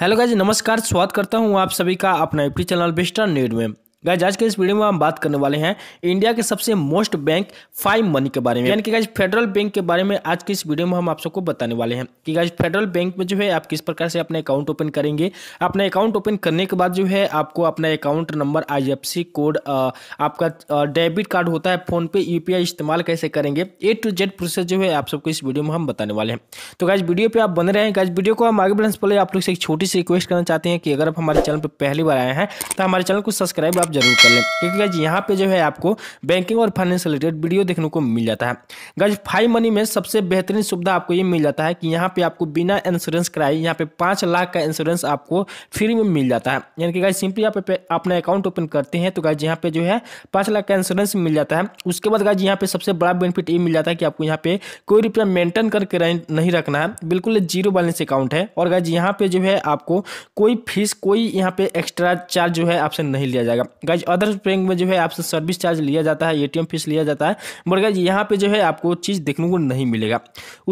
hello guys नमस्कार स्वागत करता हूँ आप सभी का अपना यूट्यूब चैनल बेस्टर न्यूड में गाइज आज के इस वीडियो में हम बात करने वाले हैं इंडिया के सबसे मोस्ट बैंक फाइव मनी के बारे में यानी कि गाइज फेडरल बैंक के बारे में आज के इस वीडियो में हम आप सबको बताने वाले हैं कि गाइज फेडरल बैंक में जो है आप किस प्रकार से अपना अकाउंट ओपन करेंगे अपना अकाउंट ओपन करने के बाद जो है आपको अपना अकाउंट नंबर आई कोड आपका डेबिट कार्ड होता है फोनपे यू इस्तेमाल कैसे करेंगे ए टू जेड प्रोसेस जो है आप सबको इस वीडियो में हम बताने वाले हैं तो गाइज वीडियो पर आप बन रहे हैं गाइज वीडियो को हम आगे बढ़ने से पहले आप लोग से एक छोटी सी रिक्वेस्ट करना चाहते हैं कि अगर आप हमारे चैनल पर पहली बार आए हैं तो हमारे चैनल को सब्सक्राइब आप जरूर कर लें क्योंकि गाइज यहाँ पे जो है आपको बैंकिंग और फाइनेंस रिलेटेड वीडियो देखने को मिल जाता है गज फाइव मनी में सबसे बेहतरीन सुविधा आपको ये मिल जाता है कि यहाँ पे आपको बिना इंश्योरेंस कराए यहाँ पे पाँच लाख का इंश्योरेंस आपको फ्री में मिल जाता है यानी कि गाइज सिंपली आप अपना अकाउंट ओपन करते हैं तो गाइज यहाँ पे जो है पाँच लाख का इंश्योरेंस मिल जाता है उसके बाद गाइज यहाँ पे सबसे बड़ा बेनिफिट ये मिल जाता है कि आपको यहाँ पे कोई रुपया मेंटेन करके नहीं रखना है बिल्कुल जीरो बैलेंस अकाउंट है और गाइज यहाँ पे जो है आपको कोई फीस कोई यहाँ पे एक्स्ट्रा चार्ज जो है आपसे नहीं लिया जाएगा गाइज अदर बैंक में जो है आपसे सर्विस चार्ज लिया जाता है एटीएम फीस लिया जाता है बट गाइज यहाँ पे जो है आपको चीज़ देखने को नहीं मिलेगा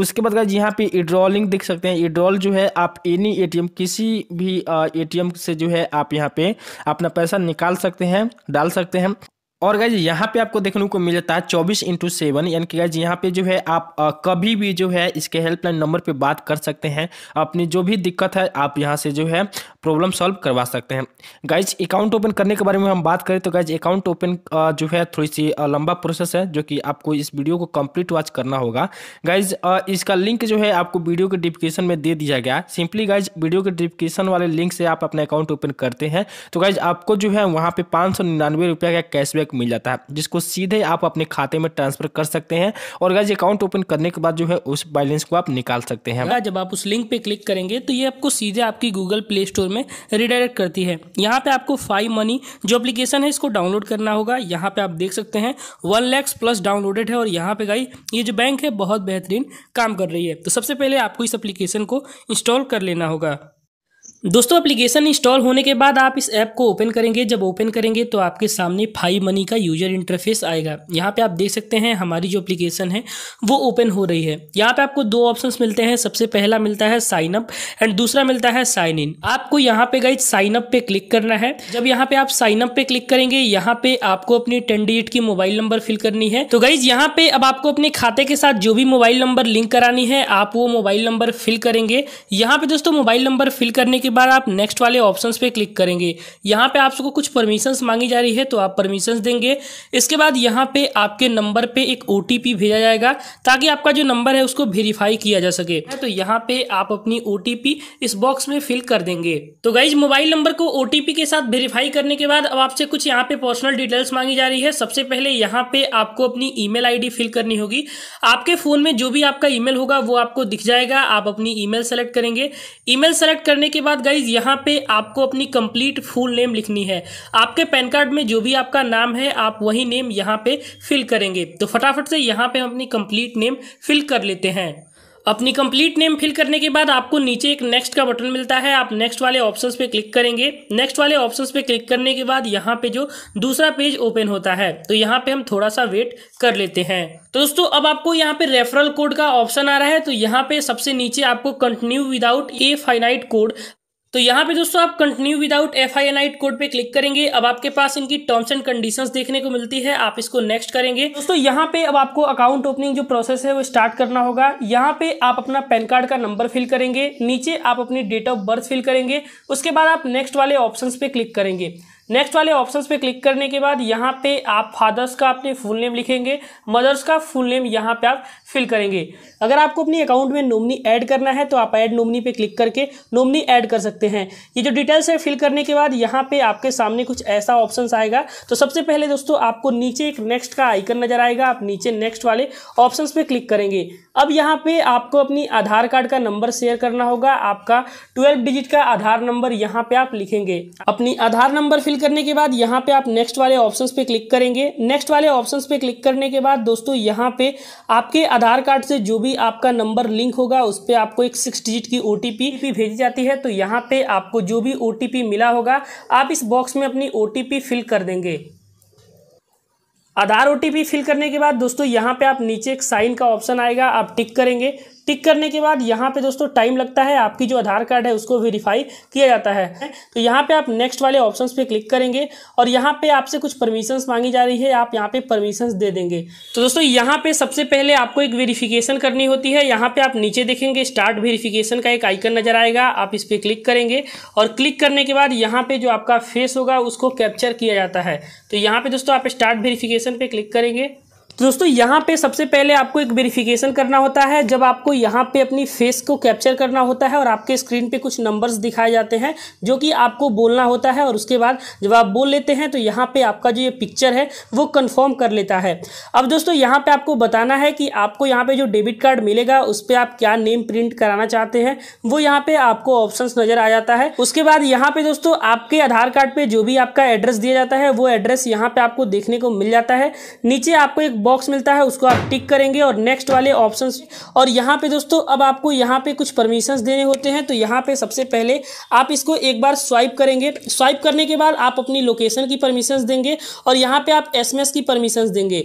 उसके बाद गाइज यहाँ पे इड्रॉलिंग देख सकते हैं इड्रॉल जो है आप एनी एटीएम किसी भी एटीएम से जो है आप यहाँ पे अपना पैसा निकाल सकते हैं डाल सकते हैं और गाइज यहाँ पे आपको देखने को मिलता है चौबीस इंटू सेवन यानी कि गाइज यहाँ पे जो है आप आ, कभी भी जो है इसके हेल्पलाइन नंबर पे बात कर सकते हैं अपनी जो भी दिक्कत है आप यहाँ से जो है प्रॉब्लम सॉल्व करवा सकते हैं गाइज अकाउंट ओपन करने के बारे में हम बात करें तो गाइज अकाउंट ओपन जो है थोड़ी सी लंबा प्रोसेस है जो कि आपको इस वीडियो को कम्प्लीट वॉच करना होगा गाइज इसका लिंक जो है आपको वीडियो के डिस्क्रिप्शन में दे दिया गया सिंपली गाइज वीडियो के डिस्क्रिप्शन वाले लिंक से आप अपना अकाउंट ओपन करते हैं तो गाइज आपको जो है वहाँ पर पाँच सौ निन्यानवे रुपये का कैशबैक को मिल जाता है जिसको सीधे आप अपने खाते में ट्रांसफर कर सकते हैं और गाइज अकाउंट ओपन करने के बाद जो है उस बैलेंस को आप निकाल सकते हैं जब आप उस लिंक पे क्लिक करेंगे तो ये आपको सीधे आपकी गूगल प्ले स्टोर में रिडायरेक्ट करती है यहाँ पे आपको फाइव मनी जो अप्लीकेशन है इसको डाउनलोड करना होगा यहाँ पे आप देख सकते हैं वन लैक्स प्लस डाउनलोडेड है और यहाँ पे गाई ये जो बैंक है बहुत बेहतरीन काम कर रही है तो सबसे पहले आपको इस अप्लीकेशन को इंस्टॉल कर लेना होगा दोस्तों एप्लीकेशन इंस्टॉल होने के बाद आप इस ऐप को ओपन करेंगे जब ओपन करेंगे तो आपके सामने फाइव मनी का यूजर इंटरफेस आएगा यहाँ पे आप देख सकते हैं हमारी जो एप्लीकेशन है वो ओपन हो रही है यहाँ पे आपको दो ऑप्शंस मिलते हैं सबसे पहला मिलता है साइन अप एंड दूसरा मिलता है साइन इन आपको यहाँ पे गाइज साइन अप पे क्लिक करना है जब यहाँ पे आप साइन अप पे क्लिक करेंगे यहाँ पे आपको अपनी टेन डिजिट की मोबाइल नंबर फिल करनी है तो गाइज यहाँ पे अब आपको अपने खाते के साथ जो भी मोबाइल नंबर लिंक करानी है आप वो मोबाइल नंबर फिल करेंगे यहाँ पे दोस्तों मोबाइल नंबर फिल करने के बाद आप नेक्स्ट वाले ऑप्शन पे क्लिक करेंगे यहाँ पे आपको कुछ परमिशंस मांगी जा रही है तो आप परमिशंस देंगे इसके बाद यहाँ पे आपके नंबर पे एक ओ भेजा जाएगा ताकि आपका जो नंबर है उसको वेरीफाई किया जा सके तो यहाँ पे आप अपनी ओ इस बॉक्स में फिल कर देंगे तो गाइज मोबाइल नंबर को ओ के साथ वेरीफाई करने के बाद अब आपसे कुछ यहाँ पे पर्सनल डिटेल्स मांगी जा रही है सबसे पहले यहाँ पे आपको अपनी ई मेल फिल करनी होगी आपके फोन में जो भी आपका ई होगा वो आपको दिख जाएगा आप अपनी ई सेलेक्ट करेंगे ई सेलेक्ट करने के बाद गाइज यहाँ पे आपको अपनी कंप्लीट फुल नेम लिखनी है आपके पैन कार्ड में जो भी आपका नाम है आप वही नेम यहाँ पे फिल करेंगे तो फटाफट से यहाँ पे हम अपनी कंप्लीट नेम फिल कर लेते हैं अपनी कंप्लीट नेम फिल करने के बाद आपको नीचे एक नेक्स्ट का बटन मिलता है आप नेक्स्ट वाले ऑप्शंस पे क्लिक करेंगे नेक्स्ट वाले ऑप्शंस पे क्लिक करने के बाद यहाँ पे जो दूसरा पेज ओपन होता है तो यहाँ पे हम थोड़ा सा वेट कर लेते हैं तो दोस्तों अब आपको यहाँ पे रेफरल कोड का ऑप्शन आ रहा है तो यहाँ पे सबसे नीचे आपको continue without a finite code तो यहाँ पे दोस्तों आप continue without F I N I code पे क्लिक करेंगे अब आपके पास इनकी टर्म्स एंड कंडीशंस देखने को मिलती है आप इसको नेक्स्ट करेंगे दोस्तों यहाँ पे अब आपको अकाउंट ओपनिंग जो प्रोसेस है वो स्टार्ट करना होगा यहाँ पे आप अपना पैन कार्ड का नंबर फिल करेंगे नीचे आप अपनी डेट ऑफ बर्थ फिल करेंगे उसके बाद आप नेक्स्ट वाले ऑप्शन पे क्लिक करेंगे नेक्स्ट वाले ऑप्शन पे क्लिक करने के बाद यहाँ पे आप फादर्स का अपने फुल नेम लिखेंगे मदर्स का फुल नेम यहाँ पे आप फिल करेंगे अगर आपको अपने अकाउंट में नोमनी ऐड करना है तो आप ऐड नोमनी पे क्लिक करके नोमनी ऐड कर सकते हैं ये जो डिटेल्स है फिल करने के बाद यहाँ पे आपके सामने कुछ ऐसा ऑप्शन आएगा तो सबसे पहले दोस्तों आपको नीचे एक नेक्स्ट का आइकन नजर आएगा आप नीचे नेक्स्ट वाले ऑप्शन पर क्लिक करेंगे अब यहाँ पे आपको अपनी आधार कार्ड का नंबर शेयर करना होगा आपका ट्वेल्व डिजिट का आधार नंबर यहाँ पे आप लिखेंगे अपनी आधार नंबर फिल फिल करने के बाद यहाँ पे आप नेक्स्ट वाले ऑप्शंस पे क्लिक करेंगे नेक्स्ट वाले ऑप्शंस पे क्लिक करने के बाद दोस्तों यहाँ पे आपके आधार कार्ड से जो भी आपका नंबर लिंक होगा उस पर आपको एक सिक्स डिजिट की ओ टी भेजी जाती है तो यहाँ पे आपको जो भी ओ मिला होगा आप इस बॉक्स में अपनी ओ फिल कर देंगे आधार ओ फिल करने के बाद दोस्तों यहाँ पे आप नीचे एक साइन का ऑप्शन आएगा आप टिक करेंगे टिक करने के बाद यहाँ पे दोस्तों टाइम लगता है आपकी जो आधार कार्ड है उसको वेरीफाई किया जाता है तो यहाँ पे आप नेक्स्ट वाले ऑप्शंस पे क्लिक करेंगे और यहाँ पे आपसे कुछ परमिशंस मांगी जा रही है आप यहाँ पे परमिशंस दे देंगे तो दोस्तों यहाँ पे सबसे पहले आपको एक वेरिफिकेशन करनी होती है यहाँ पे आप नीचे देखेंगे स्टार्ट वेरीफिकेशन का एक आइकन नजर आएगा आप इस पर क्लिक करेंगे और क्लिक करने के बाद यहाँ पे जो आपका फेस होगा उसको कैप्चर किया जाता है तो यहाँ पे दोस्तों आप स्टार्ट वेरीफिकेशन पे क्लिक करेंगे तो दोस्तों यहाँ पे सबसे पहले आपको एक वेरिफिकेशन करना होता है जब आपको यहाँ पे अपनी फेस को कैप्चर करना होता है और आपके स्क्रीन पे कुछ नंबर्स दिखाए जाते हैं जो कि आपको बोलना होता है और उसके बाद जब आप बोल लेते हैं तो यहाँ पे आपका जो ये पिक्चर है वो कंफर्म कर लेता है अब दोस्तों यहाँ पर आपको बताना है कि आपको यहाँ पर जो डेबिट कार्ड मिलेगा उस पर आप क्या नेम प्रिंट कराना चाहते हैं वो यहाँ पर आपको ऑप्शन नज़र आ जाता है उसके बाद यहाँ पर दोस्तों आपके आधार कार्ड पर जो भी आपका एड्रेस दिया जाता है वो एड्रेस यहाँ पर आपको देखने को मिल जाता है नीचे आपको एक बॉक्स मिलता है उसको आप टिक करेंगे और नेक्स्ट वाले ऑप्शन और यहाँ पे दोस्तों अब आपको यहाँ पे कुछ परमिशंस देने होते हैं तो यहाँ पे सबसे पहले आप इसको एक बार स्वाइप करेंगे स्वाइप करने के बाद आप अपनी लोकेशन की परमिशंस देंगे और यहाँ पे आप एसएमएस की परमिशंस देंगे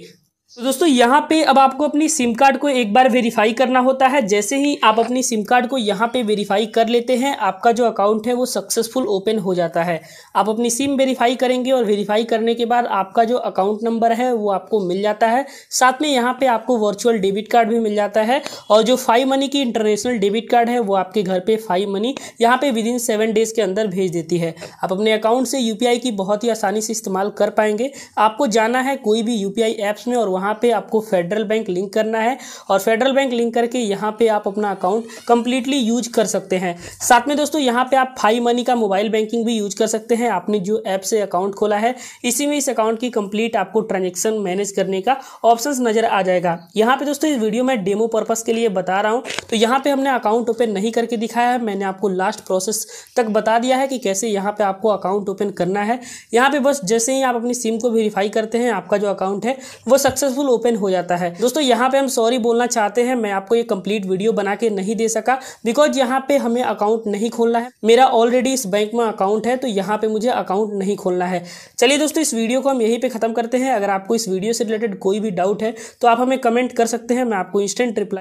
तो दोस्तों यहाँ पे अब आपको अपनी सिम कार्ड को एक बार वेरीफाई करना होता है जैसे ही आप अपनी सिम कार्ड को यहाँ पे वेरीफाई कर लेते हैं आपका जो अकाउंट है वो सक्सेसफुल ओपन हो जाता है आप अपनी सिम वेरीफाई करेंगे और वेरीफाई करने के बाद आपका जो अकाउंट नंबर है वो आपको मिल जाता है साथ में यहाँ पर आपको वर्चुअल डेबिट कार्ड भी मिल जाता है और जो फाइव मनी की इंटरनेशनल डेबिट कार्ड है वो आपके घर पर फाइव मनी यहाँ पर विद इन सेवन डेज़ के अंदर भेज देती है आप अपने अकाउंट से यू की बहुत ही आसानी से इस्तेमाल कर पाएंगे आपको जाना है कोई भी यू ऐप्स में और वहाँ पे आपको फेडरल बैंक लिंक करना है और फेडरल बैंक लिंक करके यहाँ पे आप अपना अकाउंट कंप्लीटली यूज कर सकते हैं साथ में दोस्तों यहाँ पे आप फाई मनी का मोबाइल बैंकिंग भी यूज कर सकते हैं आपने जो ऐप से अकाउंट खोला है इसी में इस अकाउंट की कंप्लीट आपको ट्रांजेक्शन मैनेज करने का ऑप्शन नजर आ जाएगा यहाँ पे दोस्तों इस वीडियो में डेमो पर्पज के लिए बता रहा हूँ तो यहाँ पे हमने अकाउंट ओपन नहीं करके दिखाया है मैंने आपको लास्ट प्रोसेस तक बता दिया है कि कैसे यहाँ पे आपको अकाउंट ओपन करना है यहाँ पे बस जैसे ही आप अपनी सिम को वेरीफाई करते हैं आपका जो अकाउंट है वो सक्सेस सक्सेसफुल ओपन हो जाता है दोस्तों यहाँ पे हम सॉरी बोलना चाहते हैं मैं आपको ये कंप्लीट वीडियो बना के नहीं दे सका बिकॉज यहाँ पे हमें अकाउंट नहीं खोलना है मेरा ऑलरेडी इस बैंक में अकाउंट है तो यहाँ पे मुझे अकाउंट नहीं खोलना है चलिए दोस्तों इस वीडियो को हम यहीं पे खत्म करते हैं अगर आपको इस वीडियो से रिलेटेड कोई भी डाउट है तो आप हमें कमेंट कर सकते हैं मैं आपको इंस्टेंट रिप्लाई